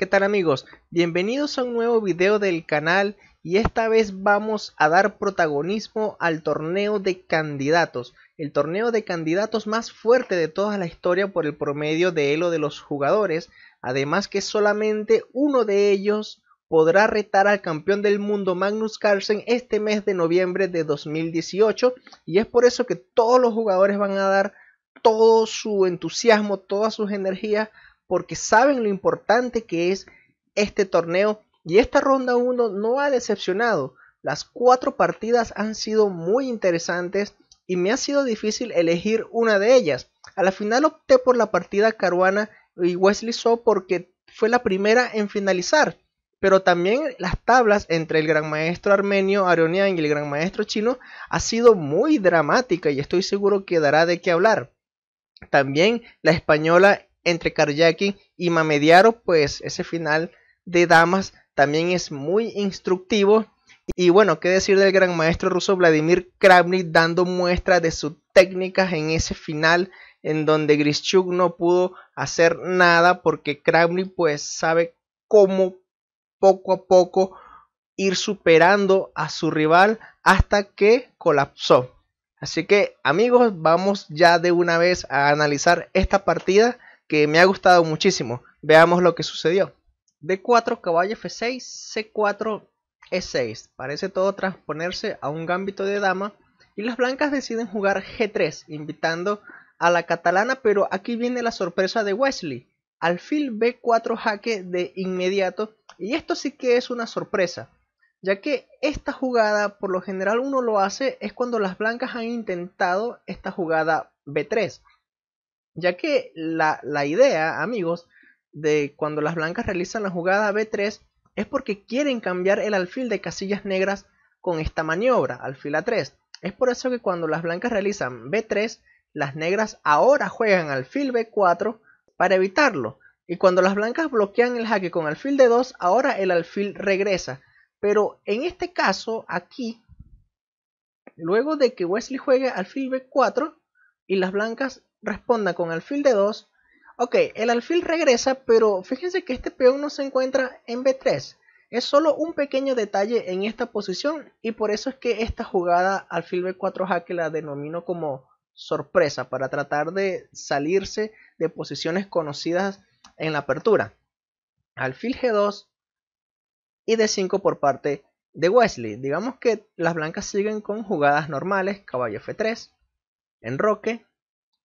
¿Qué tal amigos? Bienvenidos a un nuevo video del canal y esta vez vamos a dar protagonismo al torneo de candidatos, el torneo de candidatos más fuerte de toda la historia por el promedio de elo de los jugadores, además que solamente uno de ellos podrá retar al campeón del mundo Magnus Carlsen este mes de noviembre de 2018 y es por eso que todos los jugadores van a dar todo su entusiasmo, todas sus energías porque saben lo importante que es este torneo y esta ronda 1 no ha decepcionado. Las cuatro partidas han sido muy interesantes y me ha sido difícil elegir una de ellas. A la final opté por la partida Caruana y Wesley So porque fue la primera en finalizar. Pero también las tablas entre el gran maestro armenio Aronian y el gran maestro chino ha sido muy dramática y estoy seguro que dará de qué hablar. También la española entre karyaki y Mamediaro, pues ese final de damas también es muy instructivo. Y bueno, qué decir del gran maestro ruso Vladimir Kramnik dando muestras de sus técnicas en ese final en donde Grischuk no pudo hacer nada porque Kramnik pues sabe cómo poco a poco ir superando a su rival hasta que colapsó. Así que amigos, vamos ya de una vez a analizar esta partida que me ha gustado muchísimo. Veamos lo que sucedió. D4, caballo F6, C4, E6. Parece todo transponerse a un gambito de dama. Y las blancas deciden jugar G3, invitando a la catalana, pero aquí viene la sorpresa de Wesley. Alfil B4 jaque de inmediato. Y esto sí que es una sorpresa, ya que esta jugada por lo general uno lo hace es cuando las blancas han intentado esta jugada B3. Ya que la, idea, amigos, de cuando las blancas realizan la jugada B3 es porque quieren cambiar el alfil de casillas negras con esta maniobra, alfil A3. Es por eso que cuando las blancas realizan B3, las negras ahora juegan alfil B4 para evitarlo. Y cuando las blancas bloquean el jaque con alfil D2, ahora el alfil regresa. Pero en este caso, aquí, luego de que Wesley juegue alfil B4 y las blancas responda con alfil de 2. Ok, el alfil regresa, pero fíjense que este peón no se encuentra en B3. Es solo un pequeño detalle en esta posición y por eso es que esta jugada alfil B4 que la denomino como sorpresa para tratar de salirse de posiciones conocidas en la apertura. Alfil G2 y D5 por parte de Wesley. Digamos que las blancas siguen con jugadas normales, caballo F3, enroque,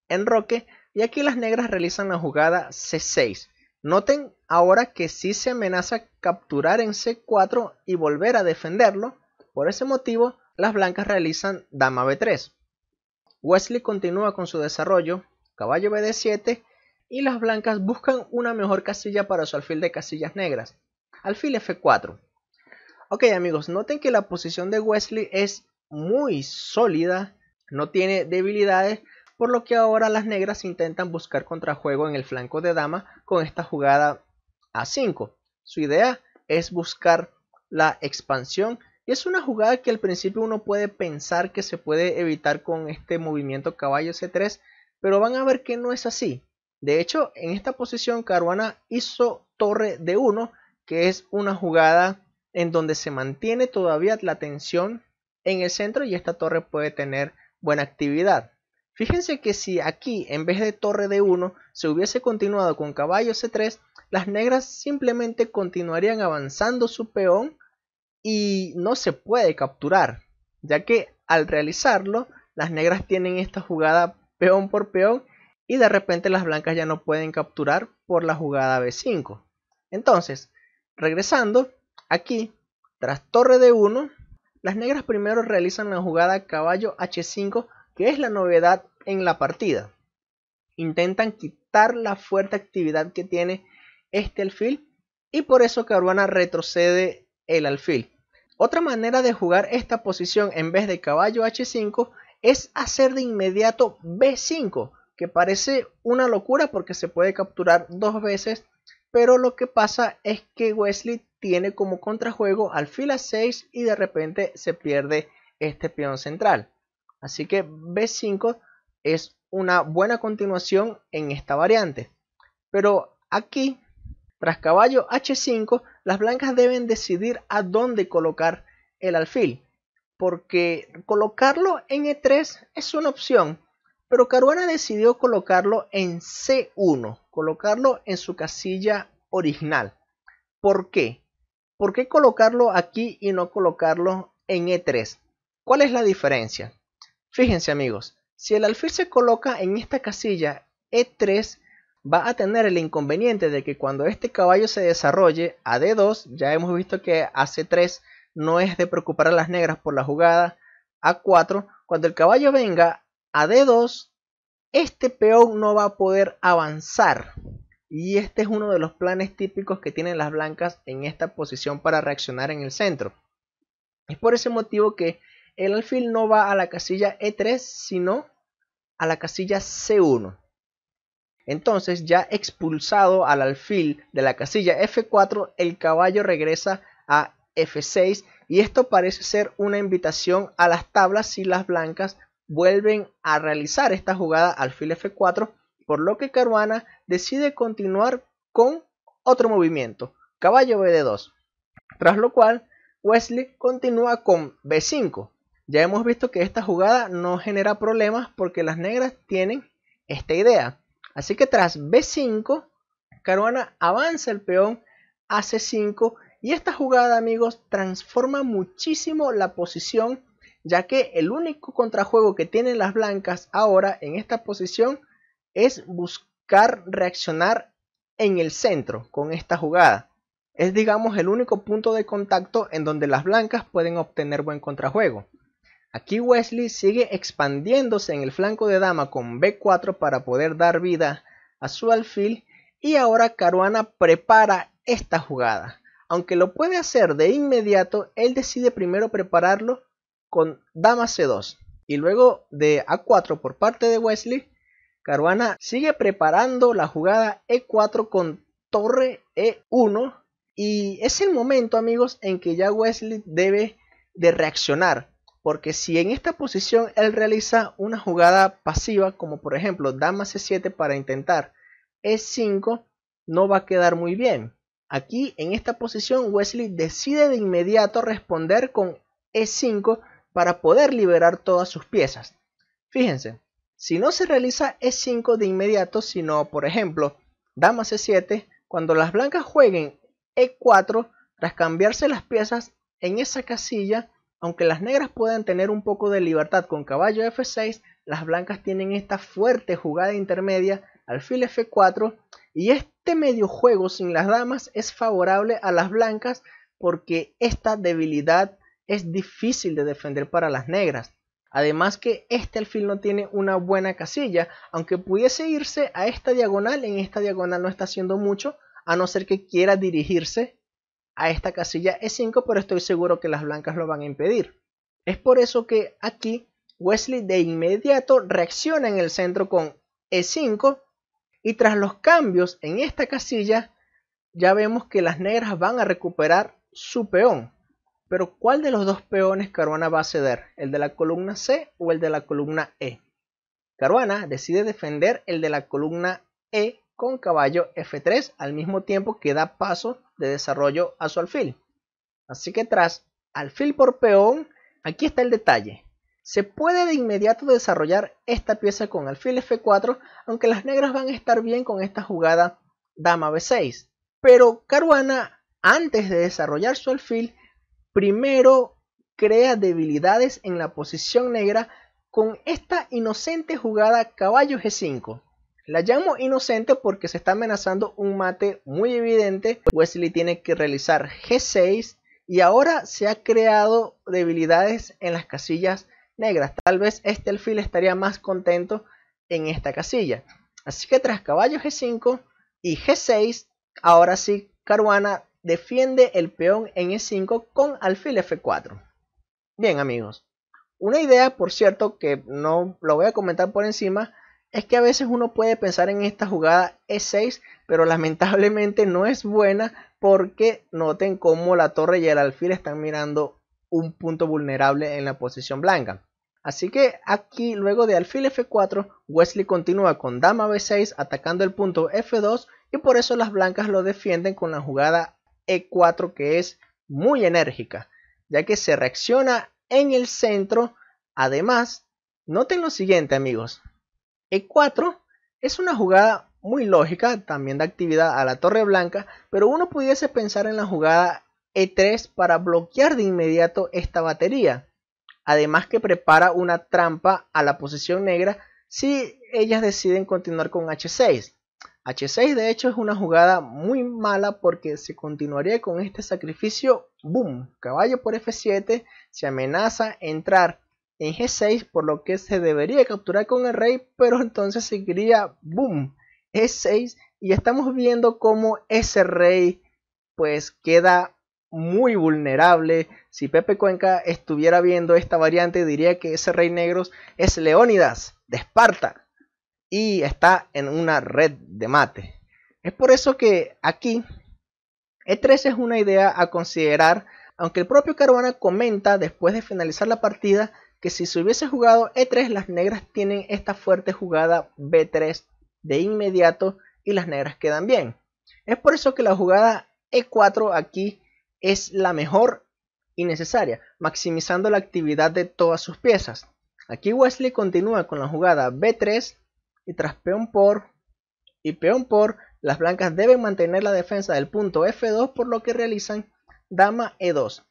enroque y aquí las negras realizan la jugada C6. Noten ahora que si se amenaza capturar en C4 y volver a defenderlo, por ese motivo las blancas realizan dama B3. Wesley continúa con su desarrollo, caballo BD7 y las blancas buscan una mejor casilla para su alfil de casillas negras, alfil F4. Ok amigos, noten que la posición de Wesley es muy sólida, no tiene debilidades, por lo que ahora las negras intentan buscar contrajuego en el flanco de dama con esta jugada a 5. Su idea es buscar la expansión y es una jugada que al principio uno puede pensar que se puede evitar con este movimiento caballo C3, pero van a ver que no es así. De hecho, en esta posición Caruana hizo torre de 1, que es una jugada en donde se mantiene todavía la tensión en el centro y esta torre puede tener buena actividad. Fíjense que si aquí en vez de torre D1 se hubiese continuado con caballo C3, las negras simplemente continuarían avanzando su peón y no se puede capturar, ya que al realizarlo las negras tienen esta jugada peón por peón y de repente las blancas ya no pueden capturar por la jugada B5. Entonces, regresando, aquí, tras torre D1, las negras primero realizan la jugada caballo H5 que es la novedad en la partida. Intentan quitar la fuerte actividad que tiene este alfil y por eso Caruana retrocede el alfil. Otra manera de jugar esta posición en vez de caballo h5 es hacer de inmediato b5, que parece una locura porque se puede capturar dos veces, pero lo que pasa es que Wesley tiene como contrajuego alfil a 6 y de repente se pierde este peón central. Así que B5 es una buena continuación en esta variante. Pero aquí, tras caballo H5, las blancas deben decidir a dónde colocar el alfil. Porque colocarlo en E3 es una opción. Pero Caruana decidió colocarlo en C1, colocarlo en su casilla original. ¿Por qué? ¿Por qué colocarlo aquí y no colocarlo en E3? ¿Cuál es la diferencia? Fíjense amigos, si el alfil se coloca en esta casilla E3, va a tener el inconveniente de que cuando este caballo se desarrolle a D2, ya hemos visto que a C3 no es de preocupar a las negras por la jugada, A4, cuando el caballo venga a D2, este peón no va a poder avanzar. Y este es uno de los planes típicos que tienen las blancas en esta posición para reaccionar en el centro. Es por ese motivo que el alfil no va a la casilla E3, sino a la casilla C1. Entonces, ya expulsado al alfil de la casilla F4, el caballo regresa a F6 y esto parece ser una invitación a las tablas si las blancas vuelven a realizar esta jugada alfil F4, por lo que Caruana decide continuar con otro movimiento, caballo BD2, tras lo cual Wesley continúa con B5, ya hemos visto que esta jugada no genera problemas porque las negras tienen esta idea. Así que tras B5, Caruana avanza el peón a C5 y esta jugada, amigos, transforma muchísimo la posición ya que el único contrajuego que tienen las blancas ahora en esta posición es buscar reaccionar en el centro con esta jugada. Es digamos el único punto de contacto en donde las blancas pueden obtener buen contrajuego. Aquí Wesley sigue expandiéndose en el flanco de dama con B4 para poder dar vida a su alfil y ahora Caruana prepara esta jugada. Aunque lo puede hacer de inmediato, él decide primero prepararlo con dama C2 y luego de A4 por parte de Wesley, Caruana sigue preparando la jugada E4 con torre E1 y es el momento amigos en que ya Wesley debe de reaccionar porque si en esta posición él realiza una jugada pasiva, como por ejemplo dama c7 para intentar e5, no va a quedar muy bien. Aquí en esta posición Wesley decide de inmediato responder con e5 para poder liberar todas sus piezas. Fíjense, si no se realiza e5 de inmediato, sino por ejemplo dama c7, cuando las blancas jueguen e4, tras cambiarse las piezas en esa casilla, aunque las negras puedan tener un poco de libertad con caballo F6, las blancas tienen esta fuerte jugada intermedia, alfil F4, y este medio juego sin las damas es favorable a las blancas porque esta debilidad es difícil de defender para las negras. Además que este alfil no tiene una buena casilla, aunque pudiese irse a esta diagonal, en esta diagonal no está haciendo mucho, a no ser que quiera dirigirse a esta casilla E5, pero estoy seguro que las blancas lo van a impedir. Es por eso que aquí Wesley de inmediato reacciona en el centro con E5 y tras los cambios en esta casilla ya vemos que las negras van a recuperar su peón. Pero ¿cuál de los dos peones Caruana va a ceder? ¿El de la columna C o el de la columna E? Caruana decide defender el de la columna E con caballo F3 al mismo tiempo que da paso de desarrollo a su alfil. Así que tras alfil por peón, aquí está el detalle. Se puede de inmediato desarrollar esta pieza con alfil F4, aunque las negras van a estar bien con esta jugada dama B6. Pero Caruana, antes de desarrollar su alfil, primero crea debilidades en la posición negra con esta inocente jugada caballo G5. La llamo inocente porque se está amenazando un mate muy evidente. Wesley tiene que realizar G6 y ahora se ha creado debilidades en las casillas negras. Tal vez este alfil estaría más contento en esta casilla. Así que tras caballo G5 y G6, ahora sí Caruana defiende el peón en E5 con alfil F4. Bien amigos, una idea por cierto que no lo voy a comentar por encima, es que a veces uno puede pensar en esta jugada E6, pero lamentablemente no es buena porque noten cómo la torre y el alfil están mirando un punto vulnerable en la posición blanca. Así que aquí luego de alfil F4, Wesley continúa con dama B6 atacando el punto F2 y por eso las blancas lo defienden con la jugada E4 que es muy enérgica, ya que se reacciona en el centro. Además, noten lo siguiente amigos, e4 es una jugada muy lógica, también da actividad a la torre blanca, pero uno pudiese pensar en la jugada E3 para bloquear de inmediato esta batería. Además que prepara una trampa a la posición negra si ellas deciden continuar con H6. H6 de hecho es una jugada muy mala porque se continuaría con este sacrificio, boom, caballo por F7, se amenaza entrar en G6, por lo que se debería capturar con el rey, pero entonces seguiría boom, E6 y estamos viendo cómo ese rey pues queda muy vulnerable. Si Pepe Cuenca estuviera viendo esta variante diría que ese rey negro es Leónidas de Esparta y está en una red de mate. Es por eso que aquí E3 es una idea a considerar, aunque el propio Caruana comenta después de finalizar la partida que si se hubiese jugado E3, las negras tienen esta fuerte jugada B3 de inmediato y las negras quedan bien. Es por eso que la jugada E4 aquí es la mejor y necesaria, maximizando la actividad de todas sus piezas. Aquí Wesley continúa con la jugada B3 y tras peón por y peón por, las blancas deben mantener la defensa del punto F2 por lo que realizan dama E2.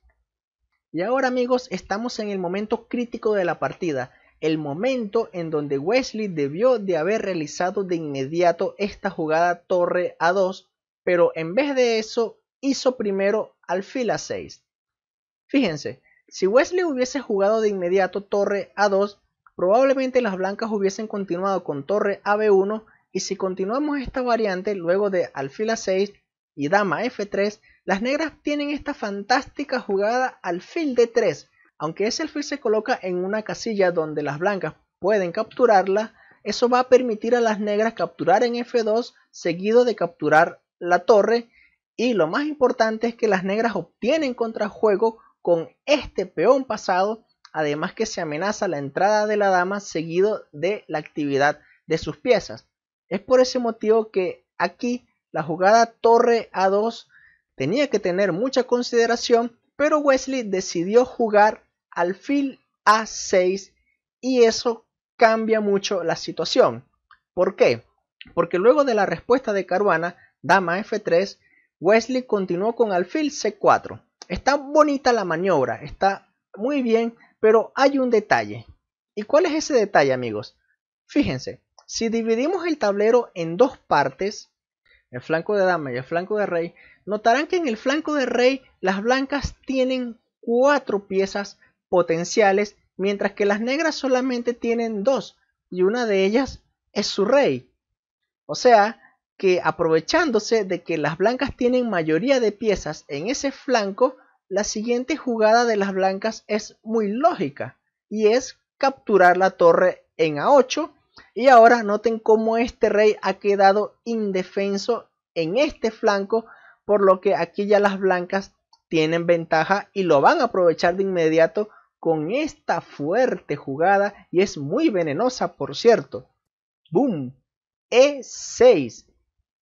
Y ahora amigos, estamos en el momento crítico de la partida, el momento en donde Wesley debió de haber realizado de inmediato esta jugada torre a 2, pero en vez de eso hizo primero alfil a 6. Fíjense, si Wesley hubiese jugado de inmediato torre a 2, probablemente las blancas hubiesen continuado con torre a b1 y si continuamos esta variante luego de alfil a 6 y dama f3, las negras tienen esta fantástica jugada alfil de 3. Aunque ese alfil se coloca en una casilla donde las blancas pueden capturarla, eso va a permitir a las negras capturar en F2 seguido de capturar la torre. Y lo más importante es que las negras obtienen contrajuego con este peón pasado, además que se amenaza la entrada de la dama seguido de la actividad de sus piezas. Es por ese motivo que aquí la jugada torre A2 Tenía que tener mucha consideración, pero Wesley decidió jugar alfil A6 y eso cambia mucho la situación. ¿Por qué? Porque luego de la respuesta de Caruana, dama F3, Wesley continuó con alfil C4. Está bonita la maniobra, está muy bien, pero hay un detalle. ¿Y cuál es ese detalle, amigos? Fíjense, si dividimos el tablero en dos partes, el flanco de dama y el flanco de rey, Notarán que en el flanco de rey las blancas tienen cuatro piezas potenciales, mientras que las negras solamente tienen dos, y una de ellas es su rey. O sea, que aprovechándose de que las blancas tienen mayoría de piezas en ese flanco, la siguiente jugada de las blancas es muy lógica, y es capturar la torre en A8, y ahora noten cómo este rey ha quedado indefenso en este flanco por lo que aquí ya las blancas tienen ventaja y lo van a aprovechar de inmediato con esta fuerte jugada y es muy venenosa por cierto. ¡Boom! E6.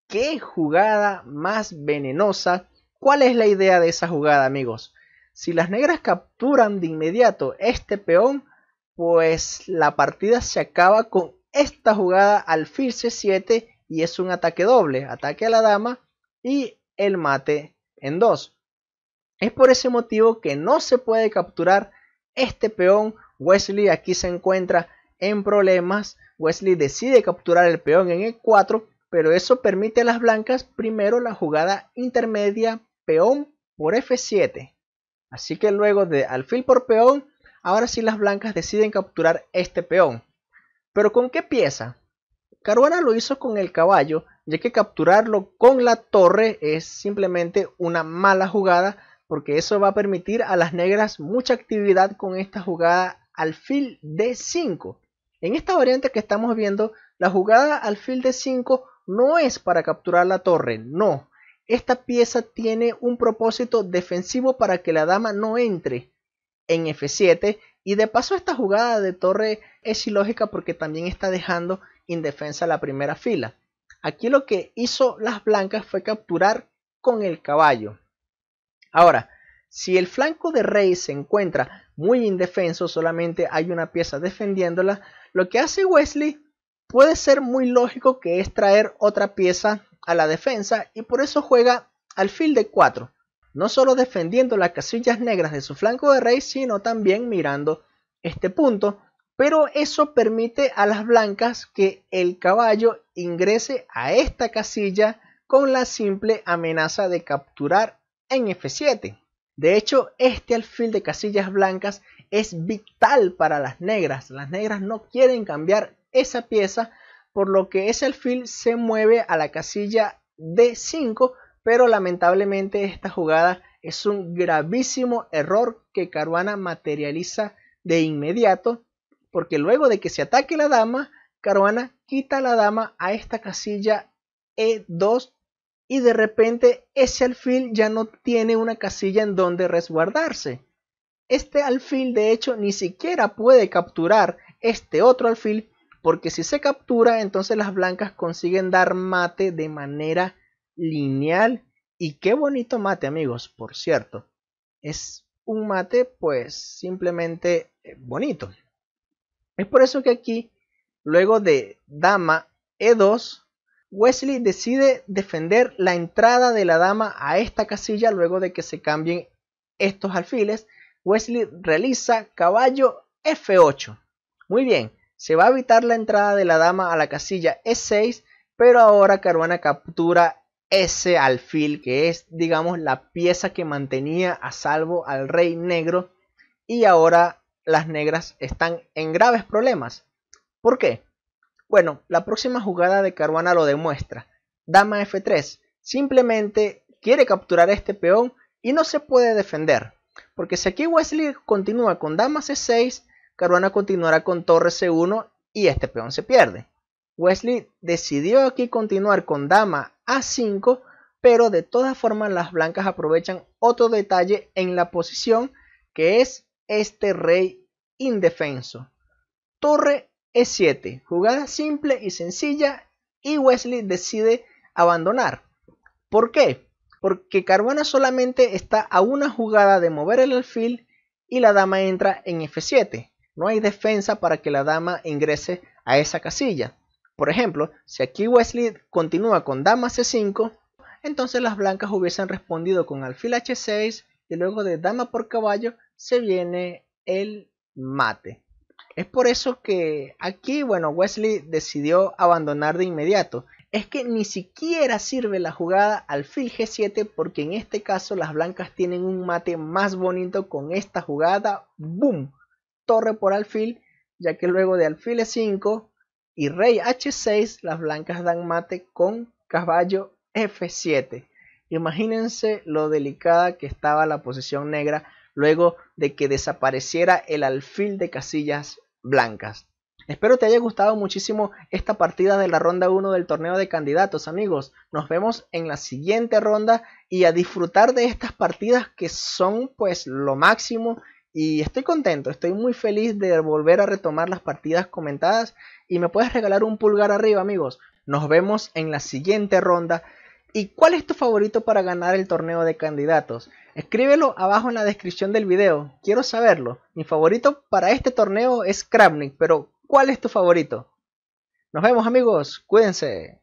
¡Qué jugada más venenosa! ¿Cuál es la idea de esa jugada amigos? Si las negras capturan de inmediato este peón, pues la partida se acaba con esta jugada al alfil c7 y es un ataque doble, ataque a la dama y el mate en 2. Es por ese motivo que no se puede capturar este peón. Wesley aquí se encuentra en problemas. Wesley decide capturar el peón en E4, pero eso permite a las blancas primero la jugada intermedia peón por F7. Así que luego de alfil por peón, ahora sí las blancas deciden capturar este peón. ¿Pero con qué pieza? Caruana lo hizo con el caballo, ya que capturarlo con la torre es simplemente una mala jugada, porque eso va a permitir a las negras mucha actividad con esta jugada alfil de 5. En esta variante que estamos viendo, la jugada alfil de 5 no es para capturar la torre, no. Esta pieza tiene un propósito defensivo para que la dama no entre en F7 y de paso esta jugada de torre es ilógica porque también está dejando indefensa la primera fila. Aquí lo que hizo las blancas fue capturar con el caballo. Ahora, si el flanco de rey se encuentra muy indefenso, solamente hay una pieza defendiéndola, lo que hace Wesley puede ser muy lógico que es traer otra pieza a la defensa y por eso juega al fil de 4, no solo defendiendo las casillas negras de su flanco de rey, sino también mirando este punto pero eso permite a las blancas que el caballo ingrese a esta casilla con la simple amenaza de capturar en F7. De hecho, este alfil de casillas blancas es vital para las negras. Las negras no quieren cambiar esa pieza, por lo que ese alfil se mueve a la casilla D5, pero lamentablemente esta jugada es un gravísimo error que Caruana materializa de inmediato porque luego de que se ataque la dama, Caruana quita la dama a esta casilla E2 y de repente ese alfil ya no tiene una casilla en donde resguardarse. Este alfil de hecho ni siquiera puede capturar este otro alfil porque si se captura entonces las blancas consiguen dar mate de manera lineal y qué bonito mate amigos, por cierto. Es un mate pues simplemente eh, bonito. Es por eso que aquí, luego de dama e2, Wesley decide defender la entrada de la dama a esta casilla luego de que se cambien estos alfiles. Wesley realiza caballo f8. Muy bien, se va a evitar la entrada de la dama a la casilla e6, pero ahora Caruana captura ese alfil que es, digamos, la pieza que mantenía a salvo al rey negro y ahora las negras están en graves problemas. ¿Por qué? Bueno, la próxima jugada de Caruana lo demuestra. Dama F3 simplemente quiere capturar a este peón y no se puede defender. Porque si aquí Wesley continúa con Dama C6, Caruana continuará con Torre C1 y este peón se pierde. Wesley decidió aquí continuar con Dama A5, pero de todas formas las blancas aprovechan otro detalle en la posición que es este rey indefenso. Torre E7, jugada simple y sencilla y Wesley decide abandonar. ¿Por qué? Porque Carbona solamente está a una jugada de mover el alfil y la dama entra en F7. No hay defensa para que la dama ingrese a esa casilla. Por ejemplo, si aquí Wesley continúa con dama C5, entonces las blancas hubiesen respondido con alfil H6 y luego de dama por caballo se viene el mate. Es por eso que aquí, bueno, Wesley decidió abandonar de inmediato. Es que ni siquiera sirve la jugada alfil G7 porque en este caso las blancas tienen un mate más bonito con esta jugada. ¡Boom! Torre por alfil, ya que luego de alfil E5 y rey H6 las blancas dan mate con caballo F7. Imagínense lo delicada que estaba la posición negra luego de que desapareciera el alfil de casillas blancas. Espero te haya gustado muchísimo esta partida de la ronda 1 del torneo de candidatos, amigos. Nos vemos en la siguiente ronda y a disfrutar de estas partidas que son pues lo máximo. Y estoy contento, estoy muy feliz de volver a retomar las partidas comentadas y me puedes regalar un pulgar arriba, amigos. Nos vemos en la siguiente ronda. ¿Y cuál es tu favorito para ganar el torneo de candidatos? Escríbelo abajo en la descripción del video, quiero saberlo. Mi favorito para este torneo es Kramnik, pero ¿cuál es tu favorito? Nos vemos amigos, cuídense.